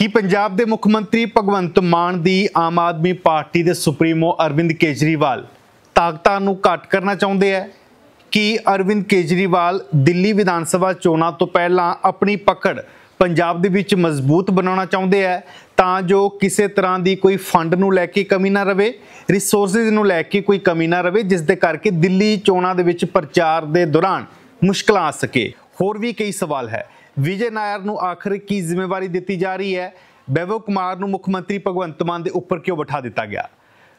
ਕੀ ਪੰਜਾਬ ਦੇ ਮੁੱਖ ਮੰਤਰੀ ਭਗਵੰਤ ਮਾਨ ਦੀ ਆਮ ਆਦਮੀ ਪਾਰਟੀ ਦੇ ਸੁਪਰੀਮੋ ਅਰਵਿੰਦ ਕੇਜਰੀਵਾਲ ਤਾਕਤਾਂ ਨੂੰ ਘਟ ਕਰਨਾ ਚਾਹੁੰਦੇ ਆ ਕਿ ਅਰਵਿੰਦ ਕੇਜਰੀਵਾਲ ਦਿੱਲੀ ਵਿਧਾਨ ਸਭਾ ਚੋਣਾਂ ਤੋਂ ਪਹਿਲਾਂ ਆਪਣੀ ਪਕੜ ਪੰਜਾਬ ਦੇ ਵਿੱਚ ਮਜ਼ਬੂਤ ਬਣਾਉਣਾ ਚਾਹੁੰਦੇ ਆ ਤਾਂ ਜੋ ਕਿਸੇ ਤਰ੍ਹਾਂ ਦੀ ਕੋਈ ਫੰਡ ਨੂੰ ਲੈ ਕੇ ਕਮੀ ਨਾ ਰਵੇ ਰਿਸੋਰਸਸ ਨੂੰ ਲੈ ਕੇ ਕੋਈ ਕਮੀ ਨਾ ਰਵੇ ਜਿਸ ਦੇ ਕਰਕੇ ਦਿੱਲੀ ਚੋਣਾਂ ਦੇ ਵਿੱਚ ਪ੍ਰਚਾਰ ਦੇ ਦੌਰਾਨ ਮੁਸ਼ਕਲਾਂ ਆ ਸਕੇ ਹੋਰ ਵੀ ਕਈ ਸਵਾਲ ਹੈ ਵਿਜੇ ਨਾਇਰ ਨੂੰ ਆਖਰ ਕੀ ਜ਼ਿੰਮੇਵਾਰੀ ਦਿੱਤੀ ਜਾ ਰਹੀ ਹੈ ਬੈਵੋ ਕੁਮਾਰ ਨੂੰ ਮੁੱਖ ਮੰਤਰੀ ਭਗਵੰਤ ਮਾਨ ਦੇ ਉੱਪਰ ਕਿਉਂ ਬਿਠਾ ਦਿੱਤਾ ਗਿਆ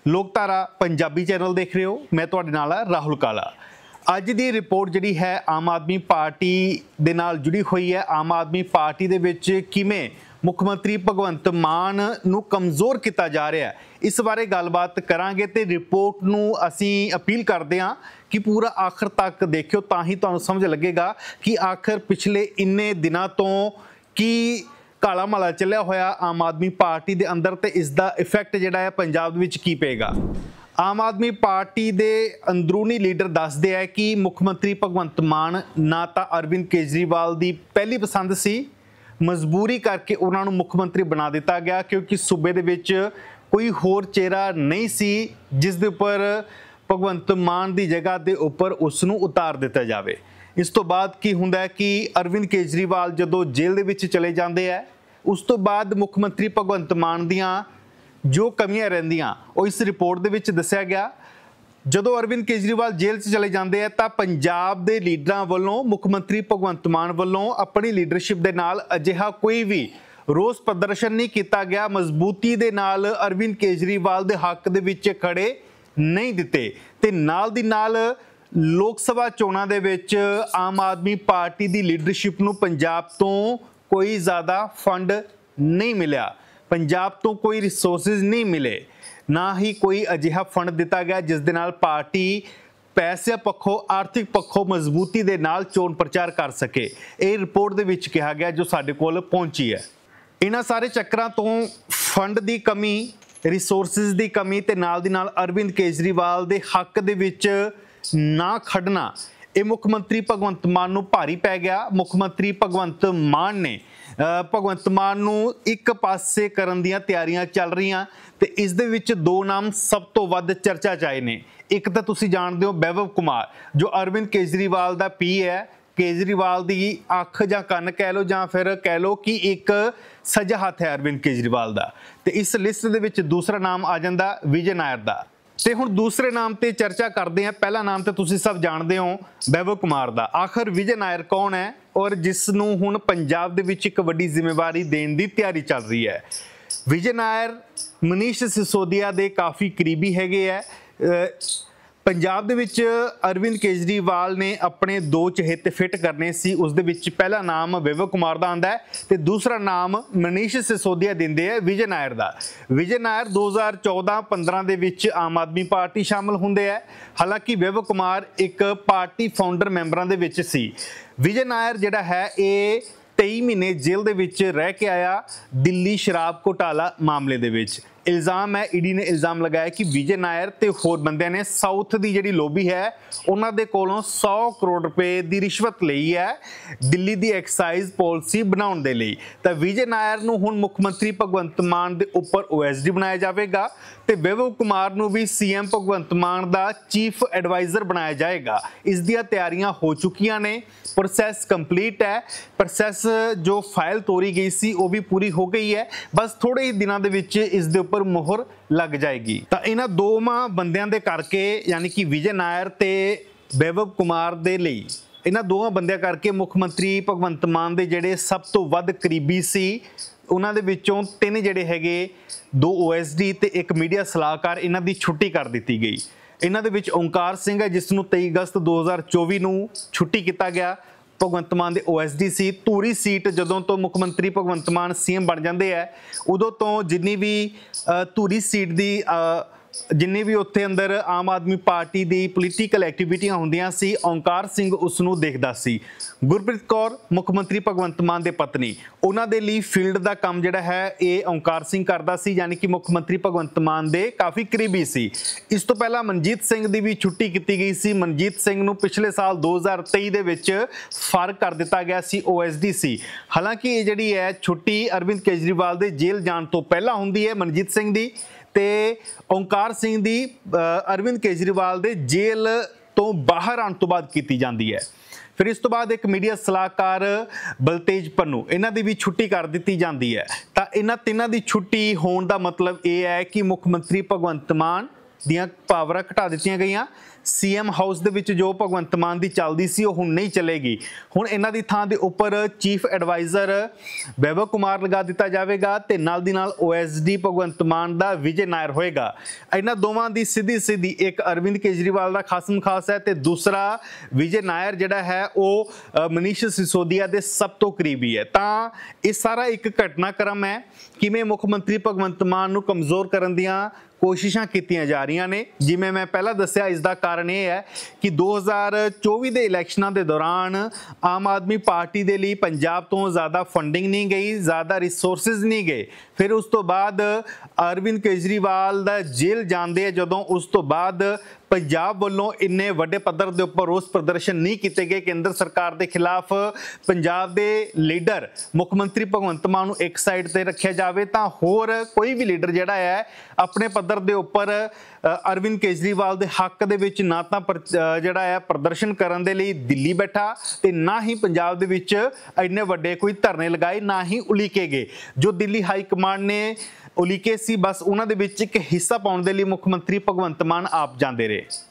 ਲੋਕਧਾਰਾ ਪੰਜਾਬੀ ਚੈਨਲ ਦੇਖ ਰਹੇ ਹੋ ਮੈਂ ਤੁਹਾਡੇ ਨਾਲ ਆ ਰਾਹੁਲ ਕਾਲਾ ਅੱਜ ਦੀ ਰਿਪੋਰਟ ਜਿਹੜੀ ਹੈ ਆਮ ਆਦਮੀ ਪਾਰਟੀ ਦੇ ਨਾਲ ਜੁੜੀ ਹੋਈ ਹੈ ਆਮ ਆਦਮੀ ਪਾਰਟੀ ਦੇ ਵਿੱਚ ਕਿਵੇਂ ਮੁੱਖ ਮੰਤਰੀ ਭਗਵੰਤ ਮਾਨ ਨੂੰ ਕਮਜ਼ੋਰ ਕੀਤਾ ਜਾ ਰਿਹਾ ਇਸ ਬਾਰੇ ਗੱਲਬਾਤ ਕਰਾਂਗੇ ਤੇ ਰਿਪੋਰਟ ਨੂੰ ਅਸੀਂ ਅਪੀਲ ਕਰਦੇ ਹਾਂ ਕਿ ਪੂਰਾ ਆਖਰ ਤੱਕ ਦੇਖਿਓ ਤਾਂ ਹੀ ਤੁਹਾਨੂੰ ਸਮਝ ਲੱਗੇਗਾ ਕਿ ਆਖਰ ਪਿਛਲੇ ਇੰਨੇ ਦਿਨਾਂ ਤੋਂ ਕੀ ਕਾਲਾ ਮਾਲਾ ਚੱਲਿਆ ਹੋਇਆ ਆਮ ਆਦਮੀ ਪਾਰਟੀ ਦੇ ਅੰਦਰ ਤੇ ਇਸ ਦਾ ਇਫੈਕਟ ਜਿਹੜਾ ਹੈ ਪੰਜਾਬ ਵਿੱਚ ਕੀ ਪਏਗਾ ਆਮ ਆਦਮੀ ਪਾਰਟੀ ਦੇ ਅੰਦਰੂਨੀ ਲੀਡਰ ਦੱਸਦੇ ਆ ਕਿ ਮੁੱਖ ਮੰਤਰੀ ਭਗਵੰਤ ਮਾਨ ਨਾ ਤਾਂ ਅਰਵਿੰਦ ਕੇਜਰੀਵਾਲ ਦੀ ਪਹਿਲੀ ਪਸੰਦ ਸੀ ਮਜਬੂਰੀ ਕਰਕੇ ਉਹਨਾਂ ਨੂੰ ਮੁੱਖ ਮੰਤਰੀ ਬਣਾ ਦਿੱਤਾ ਗਿਆ ਕਿਉਂਕਿ ਸੂਬੇ ਦੇ ਵਿੱਚ ਕੋਈ ਹੋਰ ਚਿਹਰਾ ਨਹੀਂ ਸੀ ਜਿਸ ਦੇ ਉੱਪਰ ਭਗਵੰਤ ਮਾਨ ਦੀ ਜਗ੍ਹਾ ਦੇ ਉੱਪਰ ਉਸ ਨੂੰ ਉਤਾਰ ਦਿੱਤਾ ਜਾਵੇ ਇਸ ਤੋਂ ਬਾਅਦ ਕੀ ਹੁੰਦਾ ਕਿ ਅਰਵਿੰਦ ਕੇਜਰੀਵਾਲ ਜਦੋਂ ਜੇਲ੍ਹ ਦੇ ਵਿੱਚ ਚਲੇ ਜਾਂਦੇ ਆ ਉਸ ਤੋਂ ਬਾਅਦ ਮੁੱਖ ਮੰਤਰੀ ਭਗਵੰਤ ਮਾਨ ਦੀਆਂ ਜੋ ਕਮੀਆਂ ਰਹਿੰਦੀਆਂ ਉਹ ਇਸ ਰਿਪੋਰਟ ਦੇ ਵਿੱਚ ਦੱਸਿਆ ਗਿਆ ਜਦੋਂ ਅਰਵਿੰਦ ਕੇਜਰੀਵਾਲ ਜੇਲ੍ਹ 'ਚ ਚਲੇ ਜਾਂਦੇ ਆ ਤਾਂ ਪੰਜਾਬ ਦੇ ਲੀਡਰਾਂ ਵੱਲੋਂ ਮੁੱਖ ਮੰਤਰੀ ਭਗਵੰਤ ਮਾਨ ਵੱਲੋਂ ਆਪਣੀ ਲੀਡਰਸ਼ਿਪ ਦੇ ਨਾਲ ਅਜਿਹਾ ਕੋਈ ਵੀ ਰੋਸ ਪ੍ਰਦਰਸ਼ਨ ਨਹੀਂ ਕੀਤਾ ਗਿਆ ਮਜ਼ਬੂਤੀ ਦੇ ਨਾਲ ਅਰਵਿੰਦ ਕੇਜਰੀਵਾਲ ਦੇ ਹੱਕ ਦੇ ਵਿੱਚ ਖੜੇ ਨਹੀਂ ਦਿੱਤੇ ਤੇ ਨਾਲ ਦੀ ਨਾਲ ਲੋਕ ਸਭਾ ਚੋਣਾਂ ਦੇ ਵਿੱਚ ਆਮ ਆਦਮੀ ਪਾਰਟੀ ਦੀ ਲੀਡਰਸ਼ਿਪ ਨੂੰ ਪੰਜਾਬ ਤੋਂ ਕੋਈ ਜ਼ਿਆਦਾ ਫੰਡ ਨਹੀਂ ਮਿਲਿਆ ਪੰਜਾਬ ਤੋਂ ਕੋਈ ਰਿਸੋਰਸਸ ਨਹੀਂ ਮਿਲੇ ਨਾ ਹੀ ਕੋਈ ਅਜਿਹਾ ਫੰਡ ਦਿੱਤਾ ਗਿਆ ਜਿਸ ਦੇ ਨਾਲ ਪਾਰਟੀ ਪੈਸੇ ਪੱਖੋਂ ਆਰਥਿਕ ਪੱਖੋਂ ਮਜ਼ਬੂਤੀ ਦੇ ਨਾਲ ਚੋਣ ਪ੍ਰਚਾਰ ਕਰ ਸਕੇ ਇਹ ਰਿਪੋਰਟ ਦੇ ਵਿੱਚ ਕਿਹਾ ਗਿਆ ਜੋ ਸਾਡੇ ਕੋਲ ਪਹੁੰਚੀ ਹੈ ਇਹਨਾਂ ਸਾਰੇ ਚੱਕਰਾਂ ਤੋਂ ਫੰਡ ਦੀ ਕਮੀ ਰਿਸੋਰਸਸ ਦੀ ਕਮੀ ਤੇ ਨਾਲ ਦੀ ਨਾਲ ਅਰਵਿੰਦ ਕੇਜਰੀਵਾਲ ਦੇ ਹੱਕ ਦੇ ਵਿੱਚ ਨਾ ਖੜਨਾ ਇਹ ਮੁੱਖ ਮੰਤਰੀ ਭਗਵੰਤ ਮਾਨ ਨੂੰ ਭਾਰੀ ਪੈ ਗਿਆ ਮੁੱਖ ਮੰਤਰੀ ਭਗਵੰਤ ਮਾਨ ਨੇ ਭਗਵੰਤ ਮਾਨ ਨੂੰ ਇੱਕ ਪਾਸੇ ਕਰਨ ਦੀਆਂ ਤਿਆਰੀਆਂ ਚੱਲ ਰਹੀਆਂ ਤੇ ਇਸ ਦੇ ਵਿੱਚ ਦੋ ਨਾਮ ਸਭ ਤੋਂ ਵੱਧ ਚਰਚਾ ਚ ਆਏ ਨੇ ਇੱਕ ਤਾਂ ਤੁਸੀਂ ਜਾਣਦੇ ਹੋ ਬੈਵਵ ਕੁਮਾਰ ਜੋ ਅਰਵਿੰਦ ਕੇਜਰੀਵਾਲ ਦਾ ਪੀ ਹੈ ਕੇਜਰੀਵਾਲ ਦੀ ਅੱਖ ਜਾਂ ਕੰਨ ਕਹਿ ਲੋ ਜਾਂ ਫਿਰ ਕਹਿ ਲੋ ਕਿ ਇੱਕ ਸੱਜਾ ਹੱਥ ਹੈ ਅਰਵਿੰਦ ਕੇਜਰੀਵਾਲ ਦਾ ਤੇ ਇਸ ਲਿਸਟ ਦੇ ਵਿੱਚ ਦੂਸਰਾ ਨਾਮ ਆ ਜਾਂਦਾ ਵਿਜੇ ਨਾਇਰ ਦਾ ਤੇ ਹੁਣ ਦੂਸਰੇ ਨਾਮ ਤੇ ਚਰਚਾ ਕਰਦੇ ਆ ਪਹਿਲਾ ਨਾਮ ਤੇ ਤੁਸੀਂ ਸਭ ਜਾਣਦੇ ਹੋ ਬੈਵੋ ਕੁਮਾਰ ਦਾ ਆਖਰ ਵਿਜੇ ਨਾਇਰ ਕੌਣ ਹੈ ਔਰ ਜਿਸ ਨੂੰ ਹੁਣ ਪੰਜਾਬ ਦੇ ਵਿੱਚ ਇੱਕ ਵੱਡੀ ਜ਼ਿੰਮੇਵਾਰੀ ਦੇਣ ਦੀ ਤਿਆਰੀ ਚੱਲ ਰਹੀ ਹੈ ਵਿਜੇ ਨਾਇਰ ਮਨੀਸ਼ ਸਿਸੋਦੀਆ ਦੇ ਕਾਫੀ ਕਰੀਬੀ ਹੈਗੇ ਆ ਪੰਜਾਬ ਦੇ ਵਿੱਚ ਅਰਵਿੰਦ ਕੇਜਰੀਵਾਲ ਨੇ ਆਪਣੇ ਦੋ ਚਹੇਤੇ ਫਿੱਟ ਕਰਨੇ ਸੀ ਉਸ ਦੇ ਵਿੱਚ ਪਹਿਲਾ ਨਾਮ ਵਿਵਕ ਕੁਮਾਰ ਦਾ ਆਂਦਾ ਹੈ ਤੇ ਦੂਸਰਾ ਨਾਮ ਮਨੀਸ਼ ਸਿਸੋਦੀਆ ਦਿੰਦੇ ਆ ਵਿਜਨ ਆਇਰ ਦਾ ਵਿਜਨ ਆਇਰ 2014-15 ਦੇ ਵਿੱਚ ਆਮ ਆਦਮੀ ਪਾਰਟੀ ਸ਼ਾਮਲ ਹੁੰਦੇ ਆ ਹਾਲਾਂਕਿ ਵਿਵਕ ਕੁਮਾਰ ਇੱਕ ਪਾਰਟੀ ਫਾਊਂਡਰ ਮੈਂਬਰਾਂ ਦੇ ਵਿੱਚ ਸੀ ਵਿਜਨ ਆਇਰ ਜਿਹੜਾ ਹੈ ਇਹ 23 ਮਹੀਨੇ ਜੇਲ੍ਹ ਦੇ ਵਿੱਚ ਰਹਿ ਕੇ ਆਇਆ ਦਿੱਲੀ ਸ਼ਰਾਬ ਘੋਟਾਲਾ ਮਾਮਲੇ ਦੇ ਵਿੱਚ ਇਲਜ਼ਾਮ ਹੈ ਈਡੀ ਨੇ ਇਲਜ਼ਾਮ ਲਗਾਇਆ ਕਿ ਵਿਜੇ ਨਾਇਰ ਤੇ ਹੋਰ ਬੰਦਿਆਂ ਨੇ ਸਾਊਥ ਦੀ ਜਿਹੜੀ ਲੋਬੀ ਹੈ ਉਹਨਾਂ ਦੇ ਕੋਲੋਂ 100 ਕਰੋੜ ਰੁਪਏ ਦੀ ਰਿਸ਼ਵਤ ਲਈ ਹੈ ਦਿੱਲੀ ਦੀ ਐਕਸਾਈਜ਼ ਪਾਲਿਸੀ ਬਣਾਉਣ ਦੇ ਲਈ ਤਾਂ ਵਿਜੇ ਨਾਇਰ ਨੂੰ ਹੁਣ ਮੁੱਖ ਮੰਤਰੀ ਭਗਵੰਤ ਮਾਨ ਦੇ ਉੱਪਰ ਓਐਸਡੀ ਬਣਾਇਆ ਜਾਵੇਗਾ ਤੇ ਵਿਵੇਕ ਕੁਮਾਰ ਨੂੰ ਵੀ ਸੀਐਮ ਭਗਵੰਤ ਮਾਨ ਦਾ ਚੀਫ ਐਡਵਾਈਜ਼ਰ ਬਣਾਇਆ ਜਾਏਗਾ ਇਸ ਦੀਆਂ ਤਿਆਰੀਆਂ ਹੋ ਚੁੱਕੀਆਂ ਨੇ ਪ੍ਰੋਸੈਸ ਕੰਪਲੀਟ ਹੈ ਪ੍ਰੋਸੈਸ ਜੋ ਫਾਈਲ ਤੋਰੀ ਗਈ ਸੀ ਉਹ ਵੀ ਪੂਰੀ ਹੋ ਗਈ ਹੈ ਬਸ ਥੋੜੇ ਹੀ ਦਿਨਾਂ ਦੇ ਵਿੱਚ ਇਸ ਦੇ ਉੱਪਰ ਮੋਹਰ ਲੱਗ ਜਾਏਗੀ ਤਾਂ ਇਹਨਾਂ ਦੋ ਮਾਂ ਬੰਦਿਆਂ ਦੇ ਕਰਕੇ ਯਾਨੀ ਕਿ ਵਿਜੇ ਨਾਇਰ ਤੇ ਬੇਵਬ ਕੁਮਾਰ ਦੇ ਲਈ ਇਹਨਾਂ ਦੋਹਾਂ ਬੰਦਿਆਂ ਕਰਕੇ ਮੁੱਖ ਮੰਤਰੀ ਭਗਵੰਤ ਮਾਨ ਦੇ ਜਿਹੜੇ ਸਭ ਤੋਂ ਵੱਧ ਕਰੀਬੀ ਸੀ ਉਹਨਾਂ ਦੇ ਵਿੱਚੋਂ ਤਿੰਨ ਜਿਹੜੇ ਹੈਗੇ ਦੋ ਓਐਸਡੀ ਤੇ ਇੱਕ ਮੀਡੀਆ ਸਲਾਹਕਾਰ ਇਹਨਾਂ ਦੀ ਛੁੱਟੀ ਕਰ ਦਿੱਤੀ ਗਈ ਇਹਨਾਂ ਦੇ ਵਿੱਚ ਓੰਕਾਰ ਸਿੰਘ ਹੈ ਜਿਸ ਨੂੰ 23 ਅਗਸਤ 2024 ਨੂੰ ਛੁੱਟੀ ਕੀਤਾ ਗਿਆ ਭਗਵੰਤ ਮਾਨ ਦੇ ਓਐਸਡੀ ਸੀ ਧੂਰੀ ਸੀਟ ਜਦੋਂ ਤੋਂ ਮੁੱਖ ਮੰਤਰੀ ਭਗਵੰਤ ਮਾਨ ਸੀਐਮ ਬਣ ਜਾਂਦੇ ਆ ਉਦੋਂ ਤੋਂ ਜਿੰਨੀ ਵੀ ਧੂਰੀ ਸੀਟ ਦੀ ਜਿੰਨੀ ਵੀ ਉੱਥੇ ਅੰਦਰ ਆਮ ਆਦਮੀ ਪਾਰਟੀ ਦੀ ਪੋਲੀਟੀਕਲ ਐਕਟੀਵਿਟੀਆਂ ਹੁੰਦੀਆਂ ਸੀ ਓਮਕਾਰ ਸਿੰਘ ਉਸ ਨੂੰ ਦੇਖਦਾ ਸੀ ਗੁਰਪ੍ਰੀਤ ਕੌਰ ਮੁੱਖ ਮੰਤਰੀ ਭਗਵੰਤ ਮਾਨ ਦੇ ਪਤਨੀ ਉਹਨਾਂ ਦੇ ਲਈ ਫੀਲਡ ਦਾ ਕੰਮ ਜਿਹੜਾ ਹੈ ਇਹ ਓਮਕਾਰ ਸਿੰਘ ਕਰਦਾ ਸੀ ਯਾਨੀ ਕਿ ਮੁੱਖ ਮੰਤਰੀ ਭਗਵੰਤ ਮਾਨ ਦੇ ਕਾਫੀ ਕਰੀਬੀ ਸੀ ਇਸ ਤੋਂ ਪਹਿਲਾਂ ਮਨਜੀਤ ਸਿੰਘ ਦੀ ਵੀ ਛੁੱਟੀ ਕੀਤੀ ਗਈ ਸੀ ਮਨਜੀਤ ਸਿੰਘ ਨੂੰ ਪਿਛਲੇ ਸਾਲ 2023 ਦੇ ਵਿੱਚ ਫਰਕ ਕਰ ਦਿੱਤਾ ਗਿਆ ਸੀ ਸੀ ਹਾਲਾਂਕਿ ਇਹ ਜਿਹੜੀ ਹੈ ਛੁੱਟੀ ਅਰਵਿੰਦ ਕੇਜਰੀਵਾਲ ਦੇ ਜੇਲ੍ਹ ਜਾਣ ਤੋਂ ਪਹਿਲਾਂ ਹੁੰਦੀ ਹੈ ਮਨਜੀਤ ਸਿੰਘ ਦੀ ਤੇ ਓਮਕਾਰ ਸਿੰਘ ਦੀ ਅਰਵਿੰਦ ਕੇਜਰੀਵਾਲ ਦੇ ਜੇਲ੍ਹ ਤੋਂ ਬਾਹਰ ਆਉਣ ਤੋਂ ਬਾਅਦ ਕੀਤੀ ਜਾਂਦੀ ਹੈ ਫਿਰ ਇਸ ਤੋਂ ਬਾਅਦ ਇੱਕ ਮੀਡੀਆ ਸਲਾਹਕਾਰ ਬਲਤੇਜ ਪੰਨੂ ਇਹਨਾਂ ਦੀ ਵੀ ਛੁੱਟੀ ਕਰ ਦਿੱਤੀ ਜਾਂਦੀ ਹੈ ਤਾਂ ਇਹਨਾਂ ਤਿੰਨਾਂ ਦੀ ਛੁੱਟੀ ਹੋਣ ਦਾ ਮਤਲਬ ਇਹ ਹੈ ਕਿ ਮੁੱਖ ਮੰਤਰੀ ਭਗਵੰਤ ਮਾਨ ਦੀਆਂ ਪਾਵਰਾਂ ਘਟਾ ਦਿੱਤੀਆਂ ਗਈਆਂ ਸੀਐਮ ਹਾਊਸ ਦੇ ਵਿੱਚ ਜੋ ਭਗਵੰਤ ਮਾਨ ਦੀ ਚੱਲਦੀ ਸੀ ਉਹ ਹੁਣ ਨਹੀਂ ਚੱਲੇਗੀ ਹੁਣ ਇਹਨਾਂ ਦੀ ਥਾਂ ਦੇ ਉੱਪਰ ਚੀਫ ਐਡਵਾਈਜ਼ਰ ਵੈਭਵ ਕੁਮਾਰ ਲਗਾ ਦਿੱਤਾ ਜਾਵੇਗਾ ਤੇ ਨਾਲ ਦੀ ਨਾਲ ਓਐਸਡੀ ਭਗਵੰਤ ਮਾਨ ਦਾ ਵਿਜੇ ਨਾਇਰ ਹੋਏਗਾ ਇਹਨਾਂ ਦੋਵਾਂ ਦੀ ਸਿੱਧੀ ਸਿੱਧੀ ਇੱਕ ਅਰਵਿੰਦ ਕੇਜਰੀਵਾਲ ਦਾ ਖਾਸਮ ਖਾਸ ਹੈ ਤੇ ਦੂਸਰਾ ਵਿਜੇ ਨਾਇਰ ਜਿਹੜਾ ਹੈ ਉਹ ਮਨੀਸ਼ ਸਿਸੋਦੀਆ ਦੇ ਸਭ ਤੋਂ ਕਰੀਬੀ ਹੈ ਤਾਂ ਇਹ ਸਾਰਾ ਇੱਕ ਘਟਨਾਕ੍ਰਮ ਹੈ ਕਿਵੇਂ ਮੁੱਖ ਮੰਤਰੀ ਭਗਵੰਤ ਮਾਨ ਨੂੰ ਕਮਜ਼ੋਰ ਕਰਨ ਦੀਆਂ ਕੋਸ਼ਿਸ਼ਾਂ ਕੀਤੀਆਂ ਜਾ ਰਹੀਆਂ ਨੇ ਜਿਵੇਂ ਮੈਂ ਪਹਿਲਾਂ ਦੱਸਿਆ ਇਸ ਦਾ ਕਾਰਨ ਇਹ ਹੈ ਕਿ 2024 ਦੇ ਇਲੈਕਸ਼ਨਾਂ ਦੇ ਦੌਰਾਨ ਆਮ ਆਦਮੀ ਪਾਰਟੀ ਦੇ ਲਈ ਪੰਜਾਬ ਤੋਂ ਜ਼ਿਆਦਾ ਫੰਡਿੰਗ ਨਹੀਂ ਗਈ ਜ਼ਿਆਦਾ ਰਿਸੋਰਸਸ ਨਹੀਂ ਗਏ ਫਿਰ ਉਸ ਤੋਂ ਬਾਅਦ ਅਰਵਿੰਦ ਕੇਜਰੀਵਾਲ ਦਾ ਜੇਲ੍ਹ ਜਾਂਦੇ ਆ ਜਦੋਂ ਉਸ ਤੋਂ ਬਾਅਦ ਪੰਜਾਬ ਵੱਲੋਂ ਇੰਨੇ ਵੱਡੇ ਪੱਧਰ ਦੇ ਉੱਪਰ ਰੋਸ ਪ੍ਰਦਰਸ਼ਨ ਨਹੀਂ ਕੀਤੇ ਗਏ ਕੇਂਦਰ ਸਰਕਾਰ ਦੇ ਖਿਲਾਫ ਪੰਜਾਬ ਦੇ ਲੀਡਰ ਮੁੱਖ ਮੰਤਰੀ ਭਗਵੰਤ ਮਾਨ ਨੂੰ ਇੱਕ ਸਾਈਡ ਤੇ ਰੱਖਿਆ ਜਾਵੇ ਤਾਂ ਹੋਰ ਕੋਈ ਵੀ ਲੀਡਰ ਜਿਹੜਾ ਹੈ ਆਪਣੇ ਪੱਧਰ ਦੇ ਉੱਪਰ ਅਰਵਿੰਦ ਕੇਜਰੀਵਾਲ ਦੇ ਹੱਕ ਦੇ ਵਿੱਚ ਨਾ ਤਾਂ ਜਿਹੜਾ ਹੈ ਪ੍ਰਦਰਸ਼ਨ ਕਰਨ ਦੇ ਲਈ ਦਿੱਲੀ ਬੈਠਾ ਤੇ ਨਾ ਹੀ ਪੰਜਾਬ ਦੇ ਵਿੱਚ ਇੰਨੇ ਵੱਡੇ ਕੋਈ ਧਰਨੇ ਲਗਾਏ ਨਾ ਹੀ ਉਲੀਕੇ ਗਏ ਜੋ ਦਿੱਲੀ ਹਾਈ ਕਮਾਂਡ ਨੇ ਉਲੀਕੇ ਸੀ ਬਸ ਉਹਨਾਂ ਦੇ ਵਿੱਚ ਇੱਕ ਹਿੱਸਾ ਪਾਉਣ ਦੇ ਲਈ ਮੁੱਖ ਮੰਤਰੀ ਭਗਵੰਤ ਮਾਨ ਆਪ ਜਾਂਦੇ ਰਹੇ